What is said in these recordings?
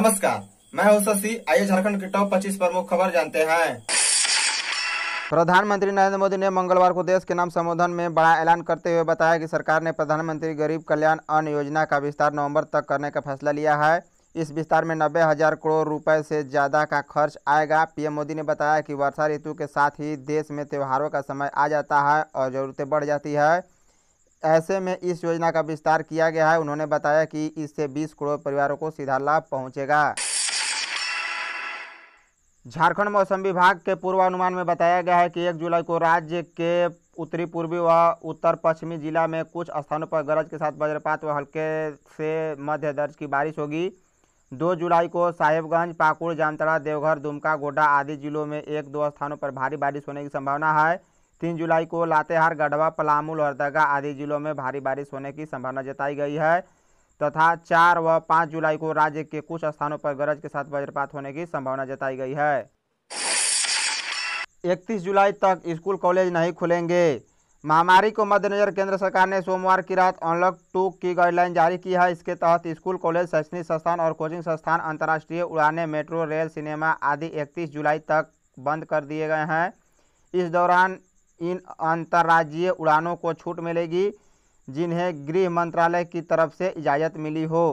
नमस्कार मैं हूं शशि आइए झारखंड के टॉप 25 प्रमुख खबर जानते हैं प्रधानमंत्री नरेंद्र मोदी ने मंगलवार को देश के नाम संबोधन में बड़ा ऐलान करते हुए बताया कि सरकार ने प्रधानमंत्री गरीब कल्याण अन्न योजना का विस्तार नवंबर तक करने का फैसला लिया है इस विस्तार में नब्बे हजार करोड़ रुपए से ज़्यादा का खर्च आएगा पीएम मोदी ने बताया कि वर्षा ऋतु के साथ ही देश में त्योहारों का समय आ जाता है और ज़रूरतें बढ़ जाती है ऐसे में इस योजना का विस्तार किया गया है उन्होंने बताया कि इससे 20 करोड़ परिवारों को सीधा लाभ पहुंचेगा झारखंड मौसम विभाग के पूर्वानुमान में बताया गया है कि एक जुलाई को राज्य के उत्तरी पूर्वी व उत्तर पश्चिमी जिला में कुछ स्थानों पर गरज के साथ वज्रपात व हल्के से मध्य दर्ज की बारिश होगी दो जुलाई को साहेबगंज पाकुड़ जामतड़ा देवघर दुमका गोड्डा आदि जिलों में एक दो स्थानों पर भारी बारिश होने की संभावना है तीन जुलाई को लातेहार गढ़वा पलामू लोहरदगा आदि जिलों में भारी बारिश होने की संभावना जताई गई है तथा चार व पाँच जुलाई को राज्य के कुछ स्थानों पर गरज के साथ वज्रपात होने की संभावना जताई गई है इकतीस जुलाई तक स्कूल कॉलेज नहीं खुलेंगे महामारी को मद्देनजर केंद्र सरकार ने सोमवार की रात अनलॉक टू की गाइडलाइन जारी की है इसके तहत स्कूल कॉलेज शैक्षणिक संस्थान और कोचिंग संस्थान अंतर्राष्ट्रीय उड़ाने मेट्रो रेल सिनेमा आदि 31 जुलाई तक बंद कर दिए गए हैं इस दौरान इन अंतर्राज्यीय उड़ानों को छूट मिलेगी जिन्हें गृह मंत्रालय की तरफ से इजाज़त मिली हो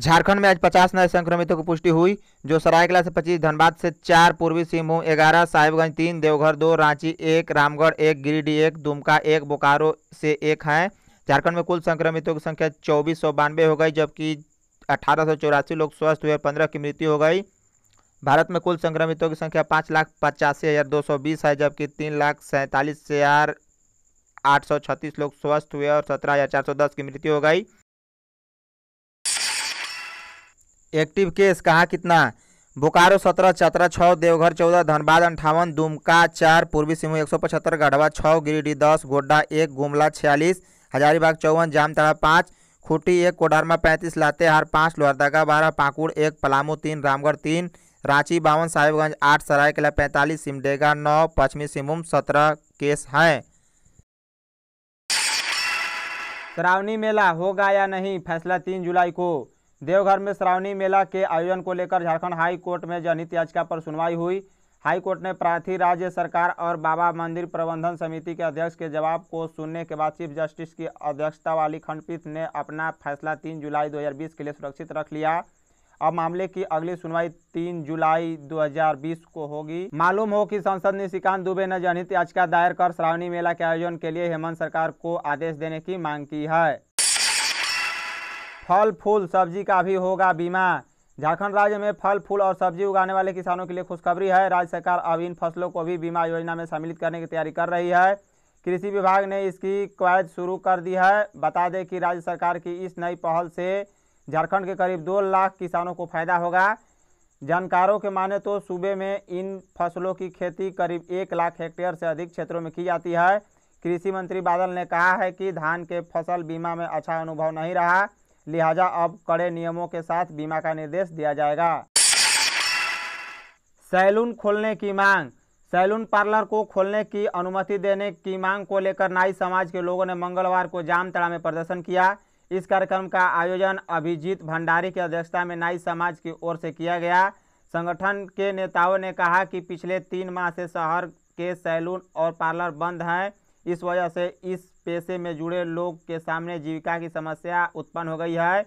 झारखंड में आज 50 नए संक्रमितों की पुष्टि हुई जो सरायकला से 25, धनबाद से चार पूर्वी सिंहभूम 11, साहिबगंज तीन देवघर दो रांची एक रामगढ़ एक गिरिडीह एक दुमका एक बोकारो से एक हैं झारखंड में कुल संक्रमितों की संख्या चौबीस हो गई जबकि अठारह लोग स्वस्थ हुए पंद्रह की मृत्यु हो गई भारत में कुल संक्रमितों की संख्या पाँच लाख पचासी हज़ार दो सौ बीस है जबकि तीन लाख सैंतालीस हज़ार आठ सौ छत्तीस लोग स्वस्थ हुए और सत्रह हज़ार चार सौ दस की मृत्यु हो गई एक्टिव केस कहाँ कितना बोकारो सत्रह चतरा छः देवघर चौदह धनबाद अंठावन दुमका चार पूर्वी सिंह एक सौ पचहत्तर गढ़वा छः गिरिडीह दस गोड्डा एक गुमला छियालीस हजारीबाग चौवन जामताड़ा पाँच खूंटी एक कोडरमा पैंतीस लातेहार पाँच लोहरदगा बारह पाकुड़ एक पलामू तीन रामगढ़ तीन रांची बावन साहिबगंज आठ सरायकला पैंतालीस सिमडेगा नौ पश्चिमी सिंहभूम सत्रह केस हैं श्रावणी मेला होगा या नहीं फैसला तीन जुलाई को देवघर में श्रावणी मेला के आयोजन को लेकर झारखंड हाई कोर्ट में जनहित याचिका पर सुनवाई हुई हाई कोर्ट ने प्रार्थी राज्य सरकार और बाबा मंदिर प्रबंधन समिति के अध्यक्ष के जवाब को सुनने के बाद चीफ जस्टिस की अध्यक्षता वाली खंडपीठ ने अपना फैसला 3 जुलाई 2020 के लिए सुरक्षित रख लिया अब मामले की अगली सुनवाई 3 जुलाई 2020 को होगी मालूम हो कि संसद ने श्रीकांत दुबे ने जनहित याचिका दायर कर श्रावणी मेला के आयोजन के लिए हेमंत सरकार को आदेश देने की मांग की है फल फूल सब्जी का भी होगा बीमा झारखंड राज्य में फल फूल और सब्जी उगाने वाले किसानों के लिए खुशखबरी है राज्य सरकार अब इन फसलों को भी बीमा योजना में सम्मिलित करने की तैयारी कर रही है कृषि विभाग ने इसकी कवायद शुरू कर दी है बता दें कि राज्य सरकार की इस नई पहल से झारखंड के करीब दो लाख किसानों को फायदा होगा जानकारों के माने तो सूबे में इन फसलों की खेती करीब एक लाख हेक्टेयर से अधिक क्षेत्रों में की जाती है कृषि मंत्री बादल ने कहा है कि धान के फसल बीमा में अच्छा अनुभव नहीं रहा लिहाजा अब कड़े नियमों के साथ बीमा का निर्देश दिया जाएगा सैलून खोलने की मांग सैलून पार्लर को खोलने की अनुमति देने की मांग को लेकर नाई समाज के लोगों ने मंगलवार को जामतड़ा में प्रदर्शन किया इस कार्यक्रम का आयोजन अभिजीत भंडारी की अध्यक्षता में नाई समाज की ओर से किया गया संगठन के नेताओं ने कहा कि पिछले तीन माह से शहर के सैलून और पार्लर बंद हैं इस वजह से इस पेशे में जुड़े लोग के सामने जीविका की समस्या उत्पन्न हो गई है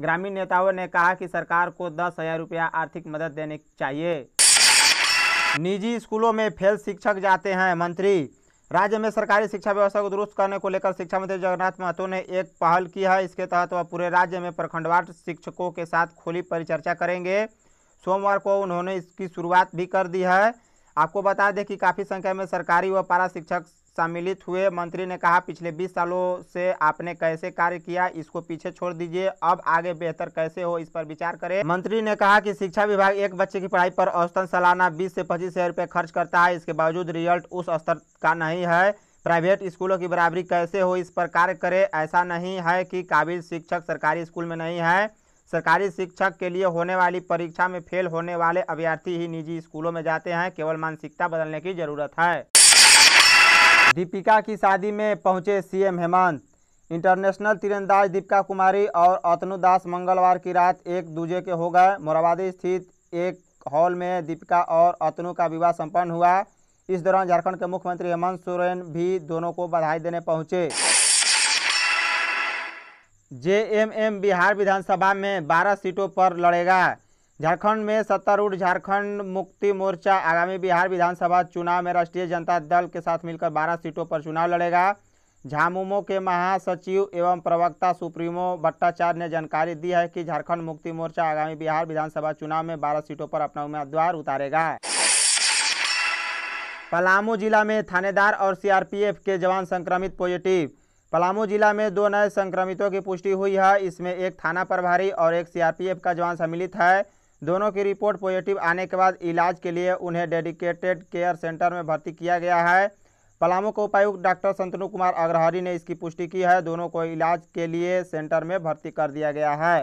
ग्रामीण नेताओं ने कहा कि सरकार को दस हज़ार रुपया आर्थिक मदद देनी चाहिए निजी स्कूलों में फेल शिक्षक जाते हैं मंत्री राज्य में सरकारी शिक्षा व्यवस्था को दुरुस्त करने को लेकर शिक्षा मंत्री जगन्नाथ महतो ने एक पहल की है इसके तहत वह पूरे राज्य में प्रखंडवार शिक्षकों के साथ खुली परिचर्चा करेंगे सोमवार को उन्होंने इसकी शुरुआत भी कर दी है आपको बता दें कि काफ़ी संख्या में सरकारी व पारा शिक्षक सम्मिलित हुए मंत्री ने कहा पिछले 20 सालों से आपने कैसे कार्य किया इसको पीछे छोड़ दीजिए अब आगे बेहतर कैसे हो इस पर विचार करें मंत्री ने कहा कि शिक्षा विभाग एक बच्चे की पढ़ाई पर औसतन सालाना बीस से पच्चीस हजार रुपये खर्च करता है इसके बावजूद रिजल्ट उस स्तर का नहीं है प्राइवेट स्कूलों की बराबरी कैसे हो इस पर कार्य करे ऐसा नहीं है कि काबिल शिक्षक सरकारी स्कूल में नहीं है सरकारी शिक्षक के लिए होने वाली परीक्षा में फेल होने वाले अभ्यर्थी ही निजी स्कूलों में जाते हैं केवल मानसिकता बदलने की जरूरत है दीपिका की शादी में पहुंचे सीएम हेमंत इंटरनेशनल तीरंदाज दीपिका कुमारी और अतनु दास मंगलवार की रात एक दूजे के हो गए मोराबादी स्थित एक हॉल में दीपिका और अतनु का विवाह संपन्न हुआ इस दौरान झारखंड के मुख्यमंत्री हेमंत सोरेन भी दोनों को बधाई देने पहुंचे जेएमएम बिहार विधानसभा में 12 सीटों पर लड़ेगा झारखंड में सत्तारूढ़ झारखंड मुक्ति मोर्चा आगामी बिहार विधानसभा चुनाव में राष्ट्रीय जनता दल के साथ मिलकर 12 सीटों पर चुनाव लड़ेगा झामुमो के महासचिव एवं प्रवक्ता सुप्रीमो भट्टाचार्य ने जानकारी दी है कि झारखंड मुक्ति मोर्चा आगामी बिहार विधानसभा चुनाव में बारह सीटों पर अपना उम्मीदवार उतारेगा पलामू जिला में थानेदार और सीआरपीएफ के जवान संक्रमित पॉजिटिव पलामू जिला में दो नए संक्रमितों की पुष्टि हुई है इसमें एक थाना प्रभारी और एक सीआरपीएफ का जवान सम्मिलित है दोनों की रिपोर्ट पॉजिटिव आने के बाद इलाज के लिए उन्हें डेडिकेटेड केयर सेंटर में भर्ती किया गया है पलामू के उपायुक्त डॉक्टर संतनु कुमार अग्रहरी ने इसकी पुष्टि की है दोनों को इलाज के लिए सेंटर में भर्ती कर दिया गया है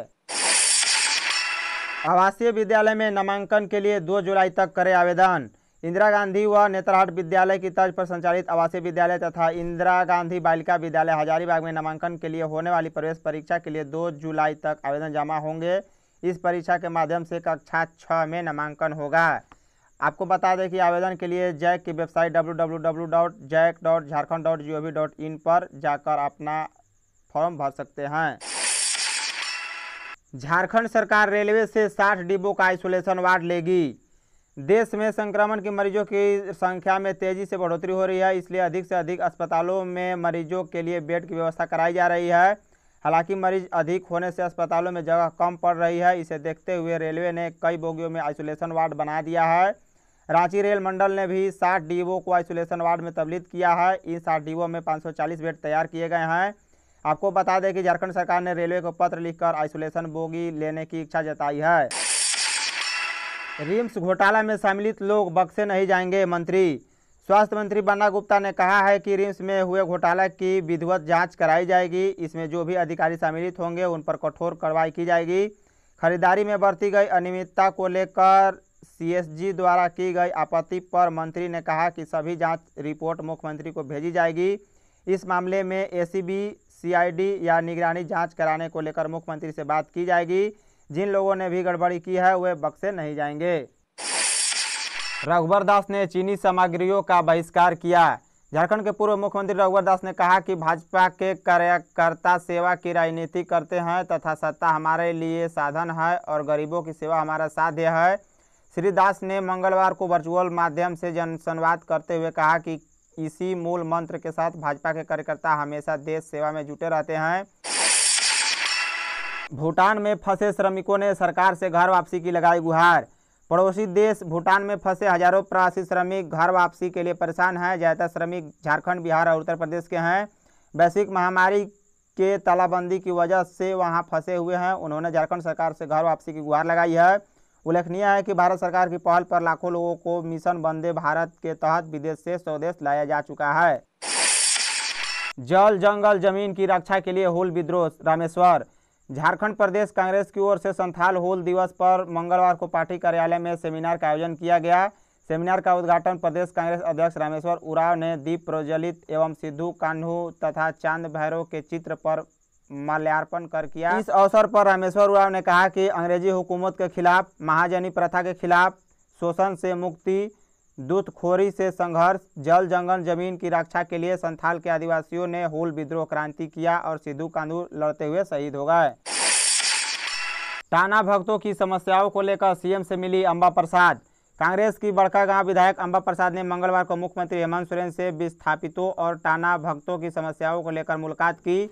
आवासीय विद्यालय में नामांकन के लिए 2 जुलाई तक करें आवेदन इंदिरा गांधी व नेत्रहाट विद्यालय की तर्ज पर संचालित आवासीय विद्यालय तथा इंदिरा गांधी बालिका विद्यालय हजारीबाग में नामांकन के लिए होने वाली प्रवेश परीक्षा के लिए 2 जुलाई तक आवेदन जमा होंगे इस परीक्षा के माध्यम से कक्षा छः में नामांकन होगा आपको बता दें कि आवेदन के लिए जैक की वेबसाइट डब्ल्यू पर जाकर अपना फॉर्म भर सकते हैं झारखंड सरकार रेलवे से 60 डिब्बों का आइसोलेशन वार्ड लेगी देश में संक्रमण के मरीजों की संख्या में तेजी से बढ़ोतरी हो रही है इसलिए अधिक से अधिक अस्पतालों में मरीजों के लिए बेड की व्यवस्था कराई जा रही है हालांकि मरीज अधिक होने से अस्पतालों में जगह कम पड़ रही है इसे देखते हुए रेलवे ने कई बोगियों में आइसोलेशन वार्ड बना दिया है रांची रेल मंडल ने भी सात डीओ को आइसोलेशन वार्ड में तब्दील किया है इन साठ डीओ में 540 बेड तैयार किए गए हैं आपको बता दें कि झारखंड सरकार ने रेलवे को पत्र लिखकर आइसोलेशन बोगी लेने की इच्छा जताई है रिम्स घोटाला में सम्मिलित लोग बक्से नहीं जाएंगे मंत्री स्वास्थ्य मंत्री बन्ना गुप्ता ने कहा है कि रिम्स में हुए घोटाला की विधिवत जांच कराई जाएगी इसमें जो भी अधिकारी सम्मिलित होंगे उन पर कठोर कार्रवाई की जाएगी खरीदारी में बरती गई अनियमितता को लेकर सीएसजी द्वारा की गई आपत्ति पर मंत्री ने कहा कि सभी जांच रिपोर्ट मुख्यमंत्री को भेजी जाएगी इस मामले में ए सी या निगरानी जाँच कराने को लेकर मुख्यमंत्री से बात की जाएगी जिन लोगों ने भी गड़बड़ी की है वे बक्से नहीं जाएंगे रघुवर दास ने चीनी सामग्रियों का बहिष्कार किया झारखंड के पूर्व मुख्यमंत्री रघुवर दास ने कहा कि भाजपा के कार्यकर्ता सेवा की राजनीति करते हैं तथा सत्ता हमारे लिए साधन है और गरीबों की सेवा हमारा साध्य है श्री दास ने मंगलवार को वर्चुअल माध्यम से जनसंवाद करते हुए कहा कि इसी मूल मंत्र के साथ भाजपा के कार्यकर्ता हमेशा देश सेवा में जुटे रहते हैं भूटान में फंसे श्रमिकों ने सरकार से घर वापसी की लगाई गुहार पड़ोसी देश भूटान में फंसे हजारों प्रवासी श्रमिक घर वापसी के लिए परेशान हैं ज़्यादातर श्रमिक झारखंड बिहार और उत्तर प्रदेश के हैं वैश्विक महामारी के तालाबंदी की वजह से वहां फंसे हुए हैं उन्होंने झारखंड सरकार से घर वापसी की गुहार लगाई है उल्लेखनीय है कि भारत सरकार की पहल पर लाखों लोगों को मिशन वंदे भारत के तहत विदेश से स्वदेश लाया जा चुका है जल जंगल जमीन की रक्षा के लिए हुल विद्रोह रामेश्वर झारखंड प्रदेश कांग्रेस की ओर से संथाल होल दिवस पर मंगलवार को पार्टी कार्यालय में सेमिनार का आयोजन किया गया सेमिनार का उद्घाटन प्रदेश कांग्रेस अध्यक्ष रामेश्वर उराव ने दीप प्रज्वलित एवं सिद्धू कान्हू तथा चांद भैरव के चित्र पर माल्यार्पण कर किया इस अवसर पर रामेश्वर उराव ने कहा कि अंग्रेजी हुकूमत के खिलाफ महाजनी प्रथा के खिलाफ शोषण से मुक्ति दूतखोरी से संघर्ष जल जंगल जमीन की रक्षा के लिए संथाल के आदिवासियों ने हुल विद्रोह क्रांति किया और सिद्धू कानू लड़ते हुए शहीद हो गए टाना भक्तों की समस्याओं को लेकर सीएम से मिली अंबा प्रसाद कांग्रेस की बड़का गांव विधायक अंबा प्रसाद ने मंगलवार को मुख्यमंत्री हेमंत सोरेन से विस्थापितों और टाना भक्तों की समस्याओं को लेकर मुलाकात की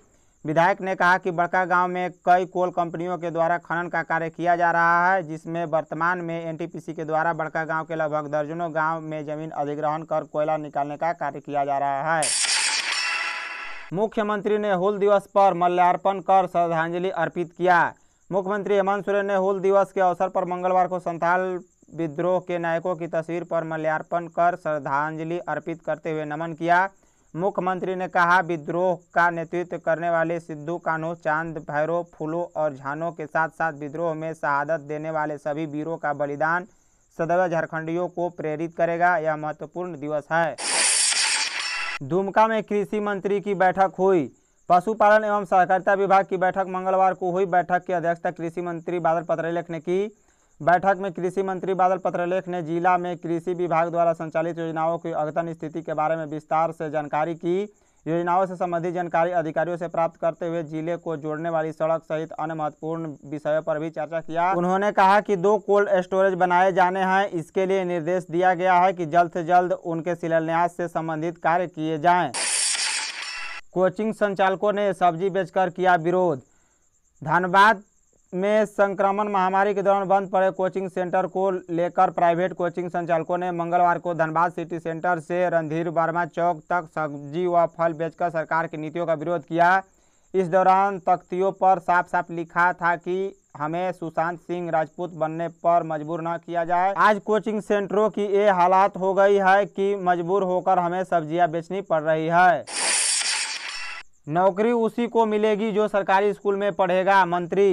विधायक ने कहा कि बड़का गांव में कई कोल कंपनियों के द्वारा खनन का कार्य किया जा रहा है जिसमें वर्तमान में एनटीपीसी के द्वारा बड़का गांव के लगभग दर्जनों गांव में जमीन अधिग्रहण कर कोयला निकालने का कार्य किया जा रहा है मुख्यमंत्री ने हुल दिवस पर मल्यार्पण कर श्रद्धांजलि अर्पित किया मुख्यमंत्री हेमंत सोरेन ने हुल दिवस के अवसर पर मंगलवार को संथाल विद्रोह के नायकों की तस्वीर पर मल्यार्पण कर श्रद्धांजलि अर्पित करते हुए नमन किया मुख्यमंत्री ने कहा विद्रोह का नेतृत्व करने वाले सिद्धू कानो चांद भैरव फूलो और झानो के साथ साथ विद्रोह में शहादत देने वाले सभी वीरों का बलिदान सदैव झारखंडियों को प्रेरित करेगा यह महत्वपूर्ण दिवस है दुमका में कृषि मंत्री की बैठक हुई पशुपालन एवं सहकारिता विभाग की बैठक मंगलवार को हुई बैठक की अध्यक्षता कृषि मंत्री बादल पत्रलेख ने की बैठक में कृषि मंत्री बादल पत्रलेख ने जिला में कृषि विभाग द्वारा संचालित योजनाओं की अद्यतन स्थिति के बारे में विस्तार से जानकारी की योजनाओं से संबंधित जानकारी अधिकारियों से प्राप्त करते हुए जिले को जोड़ने वाली सड़क सहित अन्य महत्वपूर्ण विषयों पर भी चर्चा किया उन्होंने कहा कि दो कोल्ड स्टोरेज बनाए जाने हैं इसके लिए निर्देश दिया गया है कि जल्द से जल्द उनके शिलान्यास से संबंधित कार्य किए जाएं। कोचिंग संचालकों ने सब्जी बेचकर किया विरोध धनबाद में संक्रमण महामारी के दौरान बंद पड़े कोचिंग सेंटर को लेकर प्राइवेट कोचिंग संचालकों ने मंगलवार को धनबाद सिटी सेंटर से रणधीर वर्मा चौक तक सब्जी व फल बेचकर सरकार की नीतियों का विरोध किया इस दौरान तख्तियों पर साफ साफ लिखा था कि हमें सुशांत सिंह राजपूत बनने पर मजबूर न किया जाए आज कोचिंग सेंटरों की ये हालात हो गई है कि मजबूर होकर हमें सब्जियां बेचनी पड़ रही है नौकरी उसी को मिलेगी जो सरकारी स्कूल में पढ़ेगा मंत्री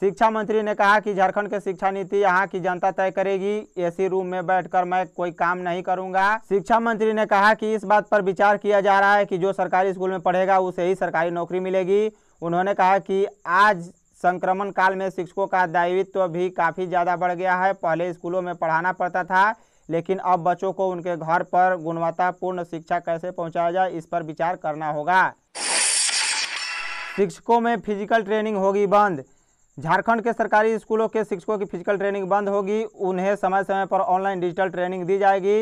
शिक्षा मंत्री ने कहा कि झारखंड के शिक्षा नीति यहाँ की जनता तय करेगी एसी रूम में बैठकर मैं कोई काम नहीं करूंगा शिक्षा मंत्री ने कहा कि इस बात पर विचार किया जा रहा है कि जो सरकारी स्कूल में पढ़ेगा उसे ही सरकारी नौकरी मिलेगी उन्होंने कहा कि आज संक्रमण काल में शिक्षकों का दायित्व तो भी काफ़ी ज़्यादा बढ़ गया है पहले स्कूलों में पढ़ाना पड़ता था लेकिन अब बच्चों को उनके घर पर गुणवत्तापूर्ण शिक्षा कैसे पहुँचाया जाए इस पर विचार करना होगा शिक्षकों में फिजिकल ट्रेनिंग होगी बंद झारखंड के सरकारी स्कूलों के शिक्षकों की फिजिकल ट्रेनिंग बंद होगी उन्हें समय समय पर ऑनलाइन डिजिटल ट्रेनिंग दी जाएगी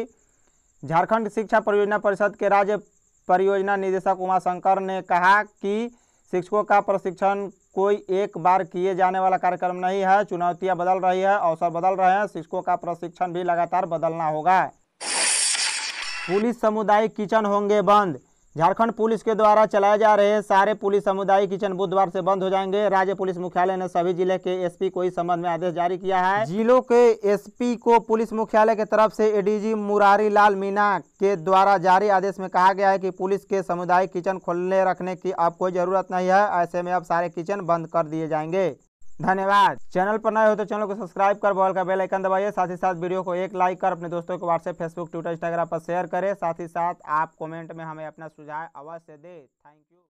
झारखंड शिक्षा परियोजना परिषद के राज्य परियोजना निदेशक उमा शंकर ने कहा कि शिक्षकों का प्रशिक्षण कोई एक बार किए जाने वाला कार्यक्रम नहीं है चुनौतियां बदल रही है अवसर बदल रहे हैं शिक्षकों का प्रशिक्षण भी लगातार बदलना होगा पुलिस समुदाय किचन होंगे बंद झारखंड पुलिस के द्वारा चलाए जा रहे सारे पुलिस समुदाय किचन बुधवार से बंद हो जाएंगे राज्य पुलिस मुख्यालय ने सभी जिले के एसपी को इस संबंध में आदेश जारी किया है जिलों के एसपी को पुलिस मुख्यालय की तरफ से एडीजी मुरारी लाल मीना के द्वारा जारी आदेश में कहा गया है कि पुलिस के समुदाय किचन खोलने रखने की अब कोई जरूरत नहीं है ऐसे में अब सारे किचन बंद कर दिए जाएंगे धन्यवाद चैनल पर नए हो तो चैनल को सब्सक्राइब कर बॉल का बेल आइकन दबाइए साथ ही साथ वीडियो को एक लाइक कर अपने दोस्तों को व्हाट्सएप फेसबुक ट्विटर इंस्टाग्राम पर शेयर करें साथ ही साथ आप कमेंट में हमें अपना सुझाव अवश्य दें थैंक यू